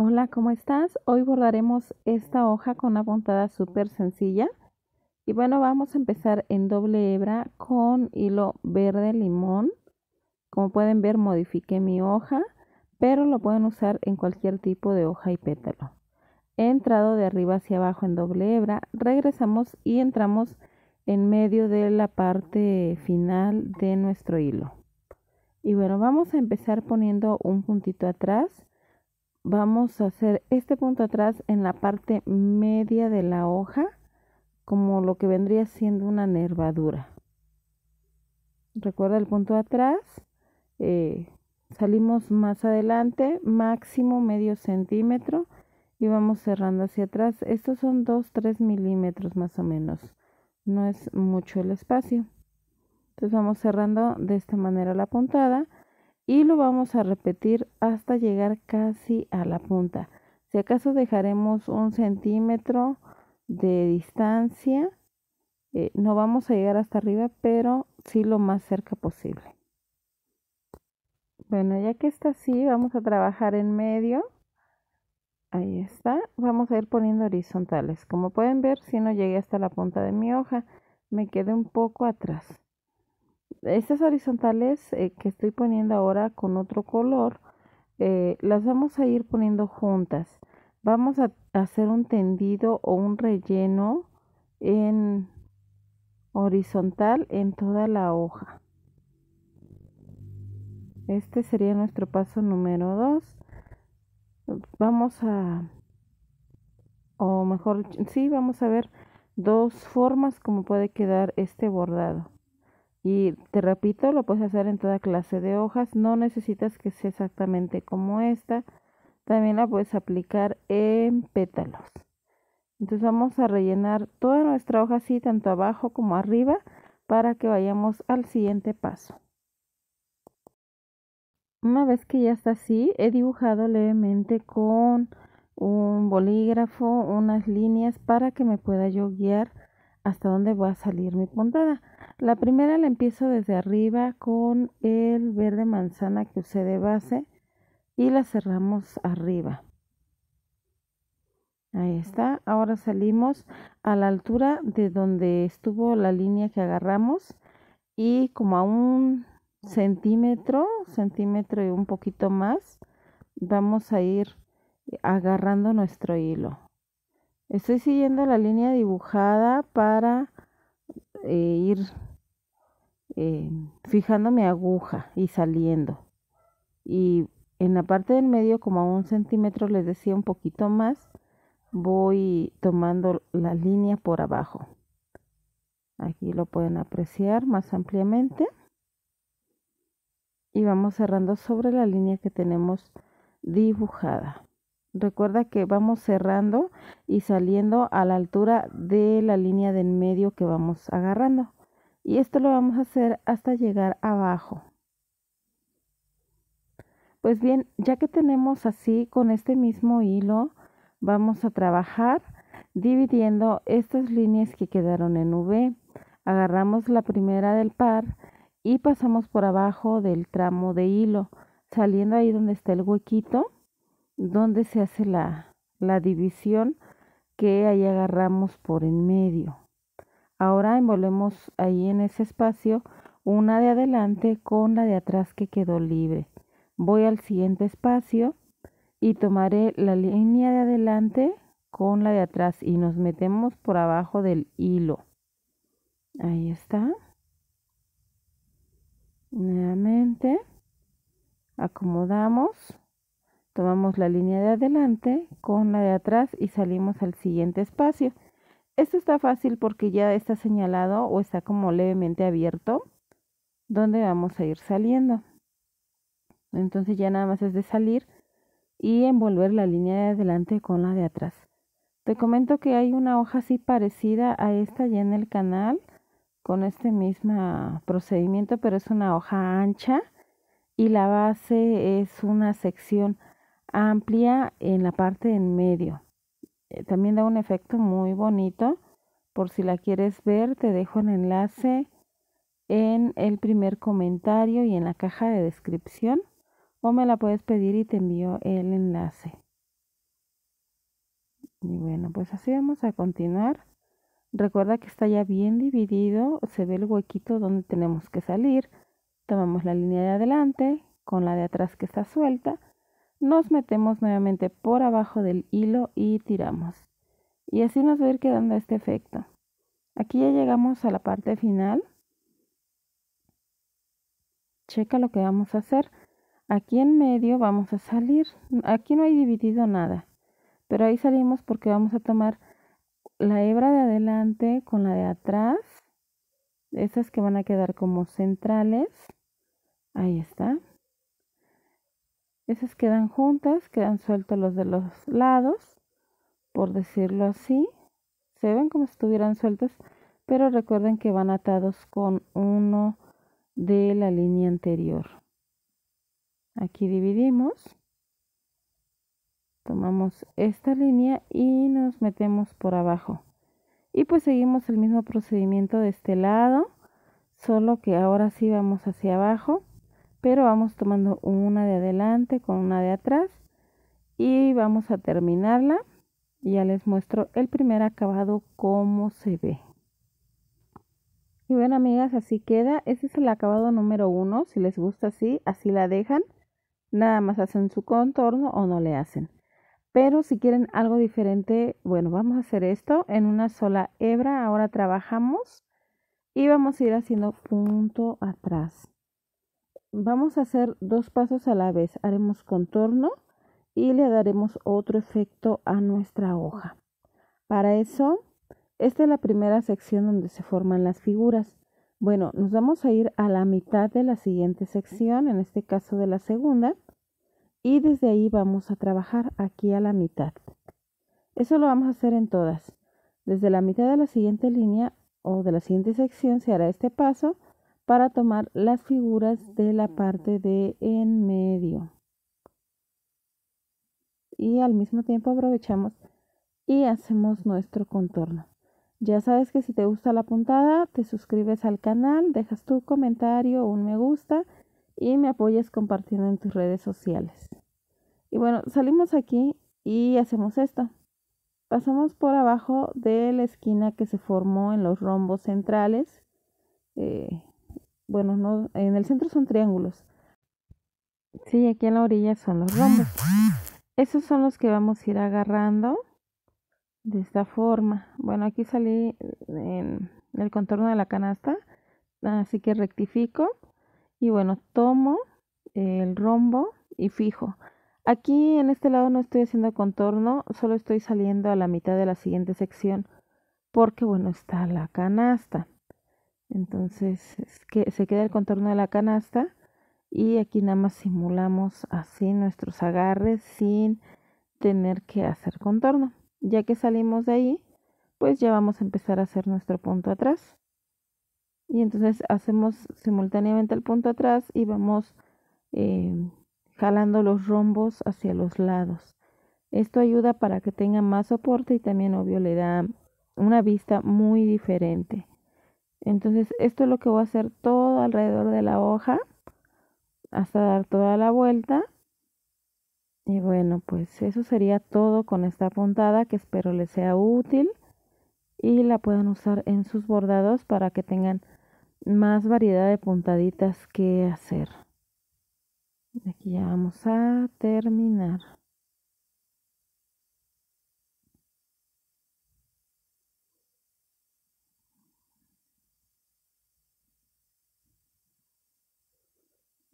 Hola, ¿cómo estás? Hoy bordaremos esta hoja con una puntada súper sencilla. Y bueno, vamos a empezar en doble hebra con hilo verde limón. Como pueden ver, modifiqué mi hoja, pero lo pueden usar en cualquier tipo de hoja y pétalo. He entrado de arriba hacia abajo en doble hebra, regresamos y entramos en medio de la parte final de nuestro hilo. Y bueno, vamos a empezar poniendo un puntito atrás vamos a hacer este punto atrás en la parte media de la hoja como lo que vendría siendo una nervadura recuerda el punto atrás eh, salimos más adelante máximo medio centímetro y vamos cerrando hacia atrás estos son 2 3 milímetros más o menos no es mucho el espacio entonces vamos cerrando de esta manera la puntada y lo vamos a repetir hasta llegar casi a la punta. Si acaso dejaremos un centímetro de distancia, eh, no vamos a llegar hasta arriba, pero sí lo más cerca posible. Bueno, ya que está así, vamos a trabajar en medio. Ahí está. Vamos a ir poniendo horizontales. Como pueden ver, si no llegué hasta la punta de mi hoja, me quedé un poco atrás estas horizontales eh, que estoy poniendo ahora con otro color, eh, las vamos a ir poniendo juntas. Vamos a hacer un tendido o un relleno en horizontal en toda la hoja. Este sería nuestro paso número 2. Vamos a, o mejor, sí, vamos a ver dos formas como puede quedar este bordado. Y te repito, lo puedes hacer en toda clase de hojas, no necesitas que sea exactamente como esta. También la puedes aplicar en pétalos. Entonces vamos a rellenar toda nuestra hoja así, tanto abajo como arriba, para que vayamos al siguiente paso. Una vez que ya está así, he dibujado levemente con un bolígrafo unas líneas para que me pueda yo guiar hasta dónde va a salir mi puntada. La primera la empiezo desde arriba con el verde manzana que usé de base y la cerramos arriba. Ahí está. Ahora salimos a la altura de donde estuvo la línea que agarramos y como a un centímetro, centímetro y un poquito más, vamos a ir agarrando nuestro hilo. Estoy siguiendo la línea dibujada para eh, ir eh, fijando mi aguja y saliendo. Y en la parte del medio, como a un centímetro, les decía un poquito más, voy tomando la línea por abajo. Aquí lo pueden apreciar más ampliamente. Y vamos cerrando sobre la línea que tenemos dibujada. Recuerda que vamos cerrando y saliendo a la altura de la línea del medio que vamos agarrando. Y esto lo vamos a hacer hasta llegar abajo. Pues bien, ya que tenemos así con este mismo hilo, vamos a trabajar dividiendo estas líneas que quedaron en V. Agarramos la primera del par y pasamos por abajo del tramo de hilo, saliendo ahí donde está el huequito, donde se hace la, la división que ahí agarramos por en medio. Ahora envolvemos ahí en ese espacio una de adelante con la de atrás que quedó libre. Voy al siguiente espacio y tomaré la línea de adelante con la de atrás y nos metemos por abajo del hilo. Ahí está. Nuevamente acomodamos, tomamos la línea de adelante con la de atrás y salimos al siguiente espacio. Esto está fácil porque ya está señalado o está como levemente abierto donde vamos a ir saliendo. Entonces ya nada más es de salir y envolver la línea de adelante con la de atrás. Te comento que hay una hoja así parecida a esta ya en el canal con este mismo procedimiento, pero es una hoja ancha y la base es una sección amplia en la parte en medio. Eh, también da un efecto muy bonito. Por si la quieres ver, te dejo el enlace en el primer comentario y en la caja de descripción. O me la puedes pedir y te envío el enlace. Y bueno, pues así vamos a continuar. Recuerda que está ya bien dividido, se ve el huequito donde tenemos que salir. Tomamos la línea de adelante con la de atrás que está suelta nos metemos nuevamente por abajo del hilo y tiramos. Y así nos va a ir quedando este efecto. Aquí ya llegamos a la parte final. Checa lo que vamos a hacer. Aquí en medio vamos a salir. Aquí no hay dividido nada. Pero ahí salimos porque vamos a tomar la hebra de adelante con la de atrás. Esas que van a quedar como centrales. Ahí está. Esas quedan juntas, quedan sueltos los de los lados, por decirlo así. Se ven como si estuvieran sueltas, pero recuerden que van atados con uno de la línea anterior. Aquí dividimos. Tomamos esta línea y nos metemos por abajo. Y pues seguimos el mismo procedimiento de este lado, solo que ahora sí vamos hacia abajo pero vamos tomando una de adelante con una de atrás y vamos a terminarla ya les muestro el primer acabado cómo se ve y bueno amigas así queda este es el acabado número uno si les gusta así así la dejan nada más hacen su contorno o no le hacen pero si quieren algo diferente bueno vamos a hacer esto en una sola hebra ahora trabajamos y vamos a ir haciendo punto atrás Vamos a hacer dos pasos a la vez. Haremos contorno y le daremos otro efecto a nuestra hoja. Para eso, esta es la primera sección donde se forman las figuras. Bueno, nos vamos a ir a la mitad de la siguiente sección, en este caso de la segunda, y desde ahí vamos a trabajar aquí a la mitad. Eso lo vamos a hacer en todas. Desde la mitad de la siguiente línea o de la siguiente sección se hará este paso para tomar las figuras de la parte de en medio. Y al mismo tiempo aprovechamos y hacemos nuestro contorno. Ya sabes que si te gusta la puntada, te suscribes al canal, dejas tu comentario, un me gusta y me apoyas compartiendo en tus redes sociales. Y bueno, salimos aquí y hacemos esto. Pasamos por abajo de la esquina que se formó en los rombos centrales. Eh, bueno, no, en el centro son triángulos. Sí, aquí en la orilla son los rombos. Esos son los que vamos a ir agarrando de esta forma. Bueno, aquí salí en el contorno de la canasta, así que rectifico y bueno, tomo el rombo y fijo. Aquí en este lado no estoy haciendo contorno, solo estoy saliendo a la mitad de la siguiente sección porque bueno, está la canasta. Entonces que se queda el contorno de la canasta y aquí nada más simulamos así nuestros agarres sin tener que hacer contorno. Ya que salimos de ahí, pues ya vamos a empezar a hacer nuestro punto atrás. Y entonces hacemos simultáneamente el punto atrás y vamos eh, jalando los rombos hacia los lados. Esto ayuda para que tenga más soporte y también obvio le da una vista muy diferente. Entonces esto es lo que voy a hacer todo alrededor de la hoja hasta dar toda la vuelta. Y bueno, pues eso sería todo con esta puntada que espero les sea útil y la puedan usar en sus bordados para que tengan más variedad de puntaditas que hacer. Aquí ya vamos a terminar.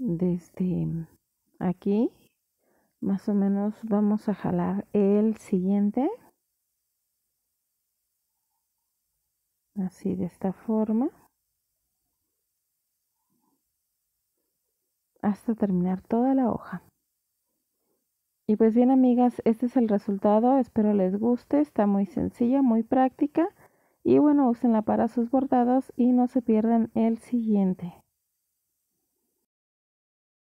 desde aquí más o menos vamos a jalar el siguiente así de esta forma hasta terminar toda la hoja y pues bien amigas este es el resultado espero les guste está muy sencilla muy práctica y bueno usenla para sus bordados y no se pierdan el siguiente